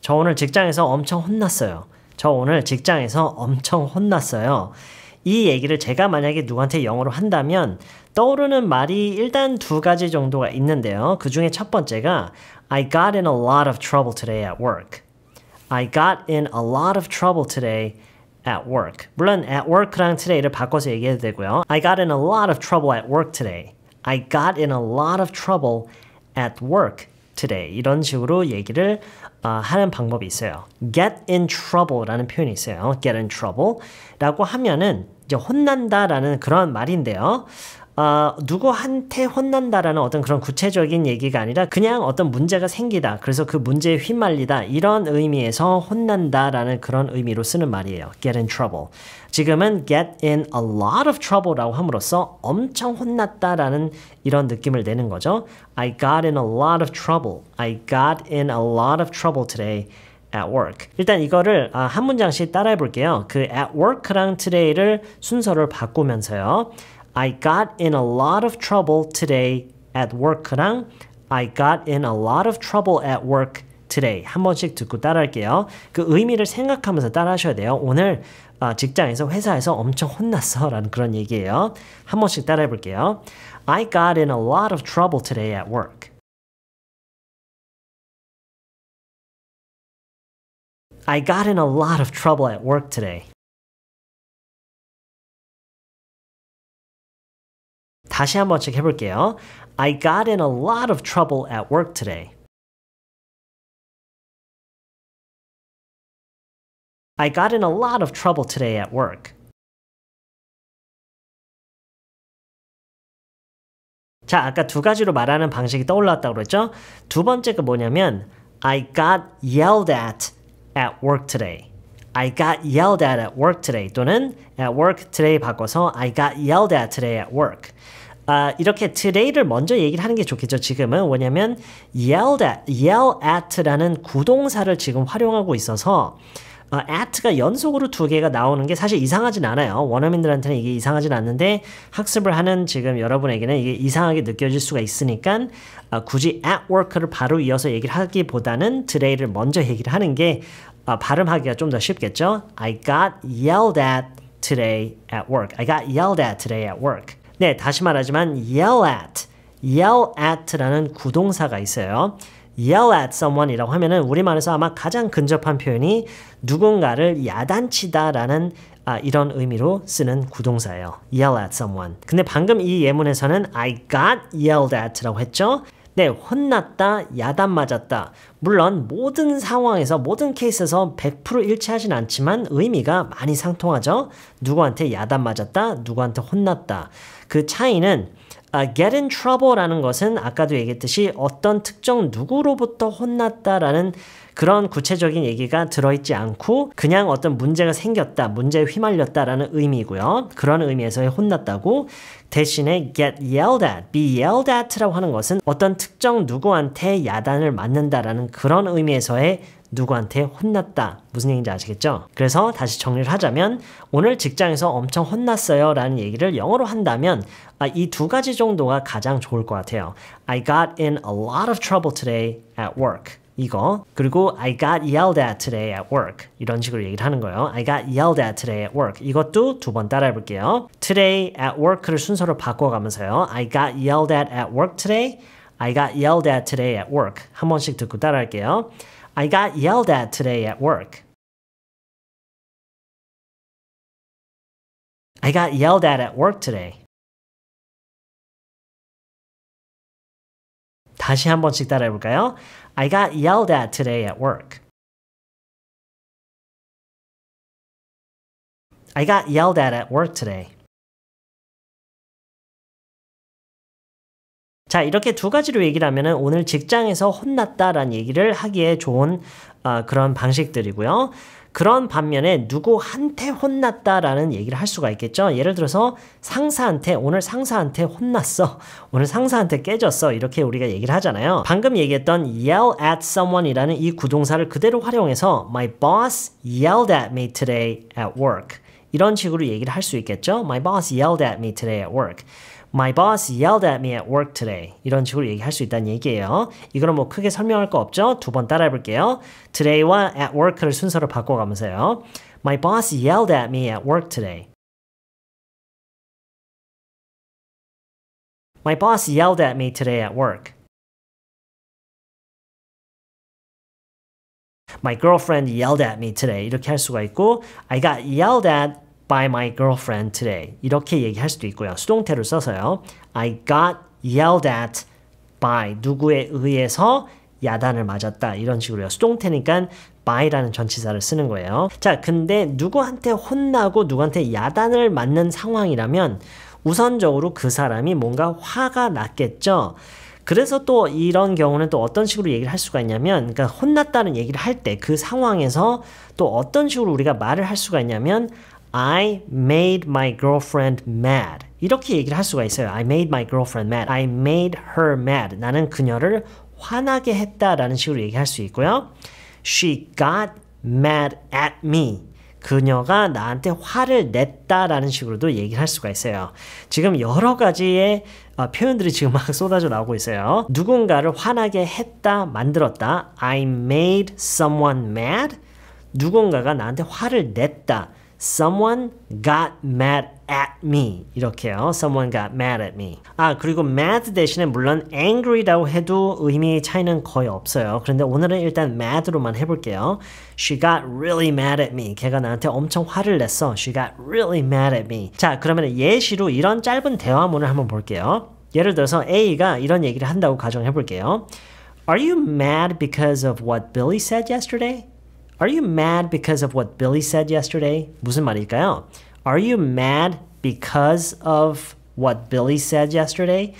저 오늘 직장에서 엄청 혼났어요. 저 오늘 직장에서 엄청 혼났어요. 이 얘기를 제가 만약에 누구한테 영어로 한다면 떠오르는 말이 일단 두 가지 정도가 있는데요. 그 중에 첫 번째가 I got in a lot of trouble today at work. I got in a lot of trouble today at work. 물론 at work랑 today를 바꿔서 얘기해도 되고요. I got in a lot of trouble at work today. I got in a lot of trouble at work. today 이런 식으로 얘기를 어, 하는 방법이 있어요. get in trouble라는 표현이 있어요. get in trouble라고 하면은 이제 혼난다라는 그런 말인데요. 아, 누구한테 혼난다라는 어떤 그런 구체적인 얘기가 아니라 그냥 어떤 문제가 생기다. 그래서 그 문제에 휘말리다. 이런 의미에서 혼난다라는 그런 의미로 쓰는 말이에요. get in trouble. 지금은 get in a lot of trouble라고 함으로써 엄청 혼났다라는 이런 느낌을 내는 거죠. I got in a lot of trouble. I got in a lot of trouble today. at work. 일단 이거를 아, 한 문장씩 따라해 볼게요. 그 at work랑 today를 순서를 바꾸면서요. I got in a lot of trouble today at work. 그랑 I got in a lot of trouble at work today. 한 번씩 듣고 따라할게요. 그 의미를 생각하면서 따라하셔야 돼요. 오늘 어, 직장에서 회사에서 엄청 혼났어라는 그런 얘기예요. 한 번씩 따라해 볼게요. I got in a lot of trouble today at work. I got in a lot of trouble at work today. 다시 한번 번씩 해볼게요. I got in a lot of trouble at work today. I got in a lot of trouble today at work. 자, 아까 두 가지로 말하는 방식이 떠올랐다고 그랬죠? 두 번째가 뭐냐면 I got yelled at at work today. I got yelled at at work today 또는 at work today 바꿔서 I got yelled at today at work. 아, 이렇게 today를 먼저 얘기를 하는 게 좋겠죠. 지금은 뭐냐면 yelled at, yell at라는 구동사를 지금 활용하고 있어서 어, at가 연속으로 두 개가 나오는 게 사실 이상하진 않아요. 원어민들한테는 이게 이상하진 않는데 학습을 하는 지금 여러분에게는 이게 이상하게 느껴질 수가 있으니까 어, 굳이 at work를 바로 이어서 얘기를 하기보다는 today를 먼저 얘기를 하는 게 어, 발음하기가 좀 더 쉽겠죠. I got yelled at today at work. I got yelled at today at work. 네, 다시 말하지만 yell at, yell at라는 구동사가 있어요. yell at someone이라고 하면은 우리말에서 아마 가장 근접한 표현이 누군가를 야단치다라는 아, 이런 의미로 쓰는 구동사예요. yell at someone. 근데 방금 이 예문에서는 I got yelled at라고 했죠. 네, 혼났다, 야단 맞았다. 물론 모든 상황에서 모든 케이스에서 100% 일치하진 않지만 의미가 많이 상통하죠. 누구한테 야단 맞았다, 누구한테 혼났다. 그 차이는 아, get in trouble라는 것은 아까도 얘기했듯이 어떤 특정 누구로부터 혼났다라는 그런 구체적인 얘기가 들어있지 않고 그냥 어떤 문제가 생겼다, 문제에 휘말렸다라는 의미고요. 그런 의미에서의 혼났다고 대신에 get yelled at, be yelled at라고 하는 것은 어떤 특정 누구한테 야단을 맞는다라는 그런 의미에서의 누구한테 혼났다. 무슨 얘기인지 아시겠죠? 그래서 다시 정리를 하자면 오늘 직장에서 엄청 혼났어요 라는 얘기를 영어로 한다면 아, 이두 가지 정도가 가장 좋을 것 같아요. I got in a lot of trouble today at work. 이거 그리고 I got yelled at today at work 이런 식으로 얘기를 하는 거예요. I got yelled at today at work 이것도 두 번 따라해 볼게요. Today at work를 순서로 바꿔가면서요. I got yelled at at work today. I got yelled at today at work 한 번씩 듣고 따라할게요. I got yelled at today at work. I got yelled at at work today. 다시 한 번씩 따라해 볼까요? I got yelled at today at work. I got yelled at at work today. 자 이렇게 두 가지로 얘기를 하면은 오늘 직장에서 혼났다라는 얘기를 하기에 좋은 어, 그런 방식들이고요. 그런 반면에 누구한테 혼났다라는 얘기를 할 수가 있겠죠. 예를 들어서 상사한테 오늘 상사한테 혼났어. 오늘 상사한테 깨졌어. 이렇게 우리가 얘기를 하잖아요. 방금 얘기했던 yell at someone이라는 이 구동사를 그대로 활용해서 my boss yelled at me today at work. 이런 식으로 얘기를 할 수 있겠죠. My boss yelled at me today at work. My boss yelled at me at work today. 이런 식으로 얘기할 수 있다는 얘기예요. 이거는 뭐 크게 설명할 거 없죠? 두 번 따라해 볼게요. today와 at work를 순서를 바꿔가면서요. My boss yelled at me at work today. My boss yelled at me today at work. My girlfriend yelled at me today. 이렇게 할 수가 있고 I got yelled at by my girlfriend today. 이렇게 얘기할 수도 있고요. 수동태를 써서요. I got yelled at by 누구에 의해서 야단을 맞았다. 이런 식으로요. 수동태니까 by라는 전치사를 쓰는 거예요. 자, 근데 누구한테 혼나고 누구한테 야단을 맞는 상황이라면 우선적으로 그 사람이 뭔가 화가 났겠죠. 그래서 또 이런 경우는 또 어떤 식으로 얘기를 할 수가 있냐면, 그러니까 혼났다는 얘기를 할 때 그 상황에서 또 어떤 식으로 우리가 말을 할 수가 있냐면, I made my girlfriend mad. 이렇게 얘기를 할 수가 있어요. I made my girlfriend mad. I made her mad. 나는 그녀를 화나게 했다라는 식으로 얘기할 수 있고요. She got mad at me. 그녀가 나한테 화를 냈다라는 식으로도 얘기를 할 수가 있어요. 지금 여러 가지의 어, 표현들이 지금 막 쏟아져 나오고 있어요. 누군가를 화나게 했다, 만들었다. I made someone mad. 누군가가 나한테 화를 냈다. Someone got mad at me 이렇게요. Someone got mad at me. 아 그리고 mad 대신에 물론 angry라고 해도 의미 차이는 거의 없어요. 그런데 오늘은 일단 mad로만 해볼게요. She got really mad at me. 걔가 나한테 엄청 화를 냈어. She got really mad at me. 자 그러면 예시로 이런 짧은 대화문을 한번 볼게요. 예를 들어서 A가 이런 얘기를 한다고 가정해 볼게요. Are you mad because of what Billy said yesterday? Are you mad because of what Billy said yesterday? 무슨 말일까요? Are you mad because of what Billy said yesterday?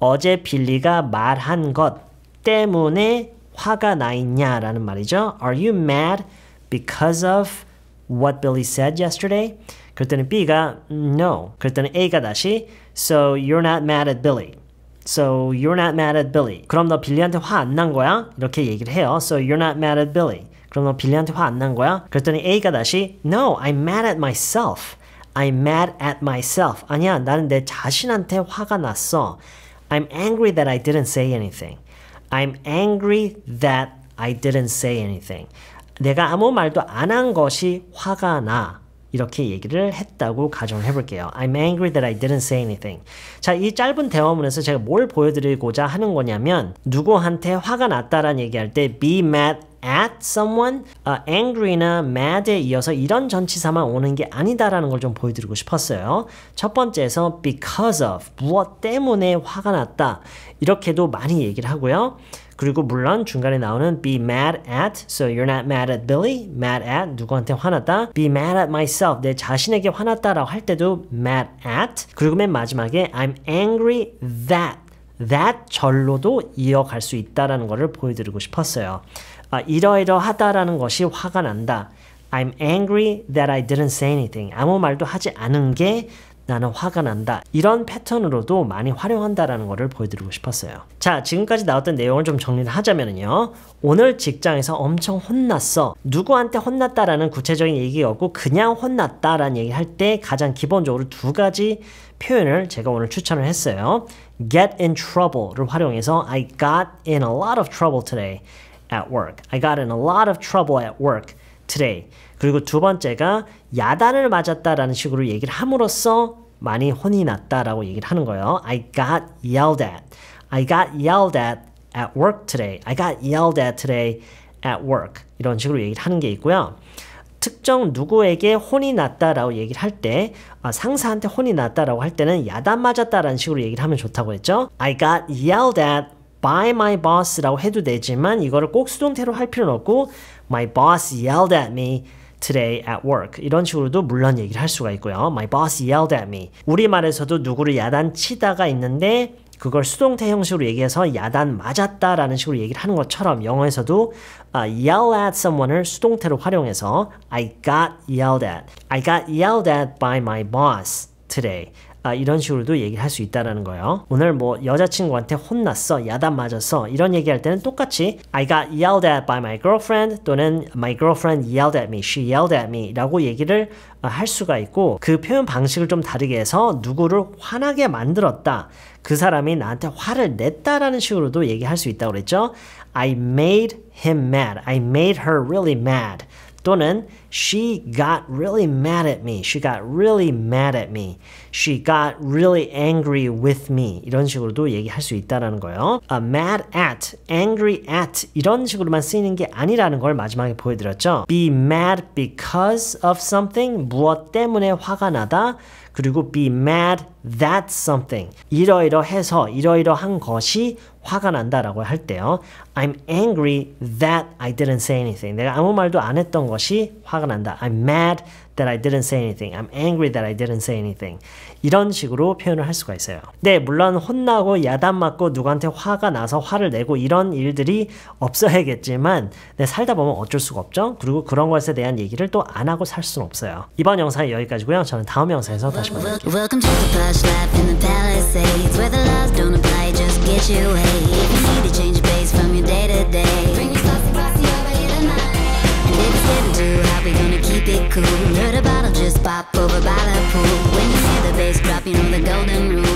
어제 빌리가 말한 것 때문에 화가 나 있냐라는 말이죠. Are you mad because of what Billy said yesterday? 그랬더니 B가 no. 그랬더니 A가 다시 so you're not mad at Billy. So you're not mad at Billy. 그럼 너 빌리한테 화 안 난 거야? 이렇게 얘기를 해요. So you're not mad at Billy. 그럼 너 빌리한테 화 안 난 거야? 그랬더니 A가 다시 No, I'm mad at myself. I'm mad at myself. 아니야, 나는 내 자신한테 화가 났어. I'm angry that I didn't say anything. I'm angry that I didn't say anything. 내가 아무 말도 안 한 것이 화가 나. 이렇게 얘기를 했다고 가정을 해볼게요. I'm angry that I didn't say anything. 자, 이 짧은 대화문에서 제가 뭘 보여드리고자 하는 거냐면 누구한테 화가 났다라는 얘기할 때 be mad at someone, uh, angry나 mad에 이어서 이런 전치사만 오는 게 아니다라는 걸 좀 보여드리고 싶었어요. 첫 번째에서 because of, 무엇 때문에 화가 났다. 이렇게도 많이 얘기를 하고요. 그리고 물론 중간에 나오는 be mad at, so you're not mad at Billy, mad at 누구한테 화났다, be mad at myself 내 자신에게 화났다라고 할 때도 mad at. 그리고 맨 마지막에 I'm angry that that 절로도 이어갈 수 있다라는 거를 보여드리고 싶었어요. 아, 이러이러하다라는 것이 화가 난다. I'm angry that I didn't say anything. 아무 말도 하지 않은 게 나는 화가 난다. 이런 패턴으로도 많이 활용한다라는 것을 보여드리고 싶었어요. 자, 지금까지 나왔던 내용을 좀 정리를 하자면요. 오늘 직장에서 엄청 혼났어. 누구한테 혼났다라는 구체적인 얘기였고 그냥 혼났다라는 얘기 할 때 가장 기본적으로 두 가지 표현을 제가 오늘 추천을 했어요. get in trouble를 활용해서 I got in a lot of trouble today. at work. I got in a lot of trouble at work today. 그리고 두 번째가 야단을 맞았다라는 식으로 얘기를 함으로써 많이 혼이 났다라고 얘기를 하는 거예요. I got yelled at. I got yelled at at work today. I got yelled at today at work. 이런 식으로 얘기를 하는 게 있고요. 특정 누구에게 혼이 났다라고 얘기를 할 때 상사한테 혼이 났다라고 할 때는 야단 맞았다라는 식으로 얘기를 하면 좋다고 했죠. I got yelled at by my boss라고 해도 되지만 이거를 꼭 수동태로 할 필요는 없고 my boss yelled at me today at work 이런 식으로도 물론 얘기를 할 수가 있고요. My boss yelled at me. 우리말에서도 누구를 야단치다가 있는데 그걸 수동태 형식으로 얘기해서 야단 맞았다라는 식으로 얘기를 하는 것처럼 영어에서도 uh, yell at someone을 수동태로 활용해서 I got yelled at. I got yelled at by my boss today. 아, 이런 식으로도 얘기를 할수 있다라는 거예요. 오늘 뭐 여자친구한테 혼났어, 야단 맞았어 이런 얘기할 때는 똑같이 I got yelled at by my girlfriend 또는 my girlfriend yelled at me, she yelled at me 라고 얘기를 할 수가 있고 그 표현 방식을 좀 다르게 해서 누구를 화나게 만들었다. 그 사람이 나한테 화를 냈다라는 식으로도 얘기할 수 있다고 그랬죠. I made him mad. I made her really mad. 또는 she got really mad at me. she got really mad at me. she got really angry with me. 이런 식으로도 얘기할 수 있다라는 거예요. Uh, mad at, angry at 이런 식으로만 쓰이는 게 아니라는 걸 마지막에 보여드렸죠. be mad because of something 무엇 때문에 화가 나다. 그리고 be mad that something 이러이러해서 이러이러한 것이 화가 난다라고 할 때요. I'm angry that I didn't say anything. 내가 아무 말도 안 했던 것이 화가 난다. I'm mad that I didn't say anything. I'm angry that I didn't say anything. 이런 식으로 표현을 할 수가 있어요. 네, 물론 혼나고 야단 맞고 누구한테 화가 나서 화를 내고 이런 일들이 없어야겠지만 네, 살다 보면 어쩔 수가 없죠. 그리고 그런 것에 대한 얘기를 또 안 하고 살 수는 없어요. 이번 영상은 여기까지고요. 저는 다음 영상에서 다시 만날게요. plush life in the palisades Where the laws don't apply, just get your way. If you need to change your pace from your day to day Bring your saucy bossy over here tonight And if it's getting too hot, we are gonna keep it cool Heard a bottle, just pop over by the pool When you hear the bass drop, you know the golden rule